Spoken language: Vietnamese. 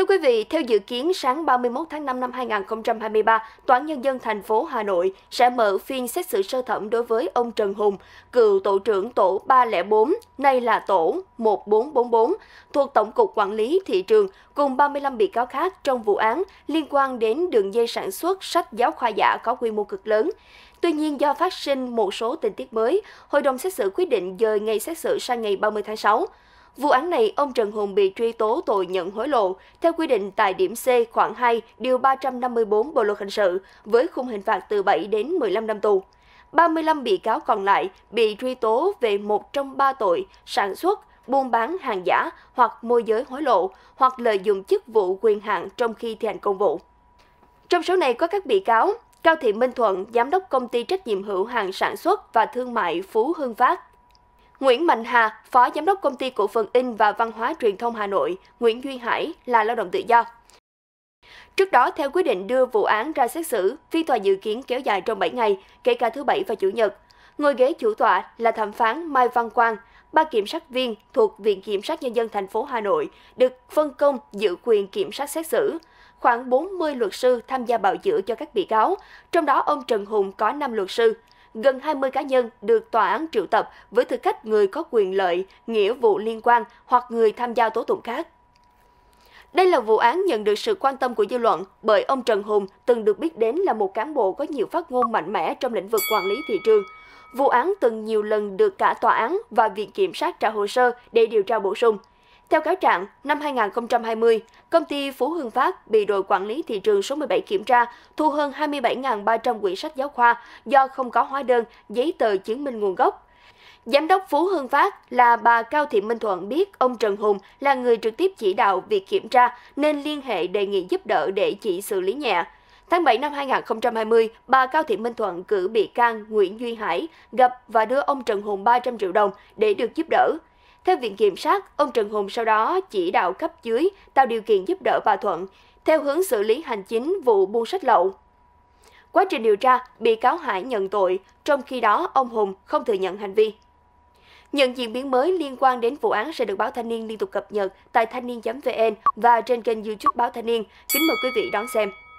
Thưa quý vị, theo dự kiến sáng 31 tháng 5 năm 2023, Tòa án Nhân dân thành phố Hà Nội sẽ mở phiên xét xử sơ thẩm đối với ông Trần Hùng, cựu tổ trưởng tổ 304, nay là tổ 1444, thuộc Tổng cục Quản lý Thị trường, cùng 35 bị cáo khác trong vụ án liên quan đến đường dây sản xuất sách giáo khoa giả có quy mô cực lớn. Tuy nhiên, do phát sinh một số tình tiết mới, Hội đồng xét xử quyết định dời ngày xét xử sang ngày 30 tháng 6. Vụ án này, ông Trần Hùng bị truy tố tội nhận hối lộ theo quy định tại điểm C khoảng 2 điều 354 Bộ luật hình sự với khung hình phạt từ 7 đến 15 năm tù. 35 bị cáo còn lại bị truy tố về một trong ba tội sản xuất, buôn bán hàng giả hoặc môi giới hối lộ hoặc lợi dụng chức vụ quyền hạn trong khi thi hành công vụ. Trong số này có các bị cáo Cao Thị Minh Thuận, giám đốc công ty trách nhiệm hữu hàng sản xuất và thương mại Phú Hưng Phát, Nguyễn Mạnh Hà, Phó Giám đốc Công ty Cổ phần In và Văn hóa Truyền thông Hà Nội, Nguyễn Duy Hải là lao động tự do. Trước đó, theo quyết định đưa vụ án ra xét xử, phiên tòa dự kiến kéo dài trong 7 ngày, kể cả thứ Bảy và Chủ nhật. Ngồi ghế chủ tọa là thẩm phán Mai Văn Quang, ba kiểm sát viên thuộc Viện Kiểm sát Nhân dân thành phố Hà Nội được phân công giữ quyền kiểm sát xét xử. Khoảng 40 luật sư tham gia bào chữa cho các bị cáo, trong đó ông Trần Hùng có 5 luật sư gần 20 cá nhân được tòa án triệu tập với tư cách người có quyền lợi, nghĩa vụ liên quan hoặc người tham gia tố tụng khác. Đây là vụ án nhận được sự quan tâm của dư luận bởi ông Trần Hùng từng được biết đến là một cán bộ có nhiều phát ngôn mạnh mẽ trong lĩnh vực quản lý thị trường. Vụ án từng nhiều lần được cả tòa án và viện kiểm sát trả hồ sơ để điều tra bổ sung – theo cáo trạng, năm 2020, công ty Phú Hương Phát bị đội quản lý thị trường số 17 kiểm tra thu hơn 27.300 quyển sách giáo khoa do không có hóa đơn, giấy tờ chứng minh nguồn gốc. Giám đốc Phú Hương Phát là bà Cao Thị Minh Thuận biết ông Trần Hùng là người trực tiếp chỉ đạo việc kiểm tra nên liên hệ đề nghị giúp đỡ để chỉ xử lý nhẹ. Tháng 7 năm 2020, bà Cao Thị Minh Thuận cử bị can Nguyễn Duy Hải gặp và đưa ông Trần Hùng 300 triệu đồng để được giúp đỡ. Theo Viện Kiểm sát, ông Trần Hùng sau đó chỉ đạo cấp dưới tạo điều kiện giúp đỡ bà Thuận, theo hướng xử lý hành chính vụ buôn sách lậu. Quá trình điều tra, bị cáo Hải nhận tội, trong khi đó ông Hùng không thừa nhận hành vi. Những diễn biến mới liên quan đến vụ án sẽ được Báo Thanh Niên liên tục cập nhật tại thanh niên.vn và trên kênh youtube Báo Thanh Niên. Kính mời quý vị đón xem.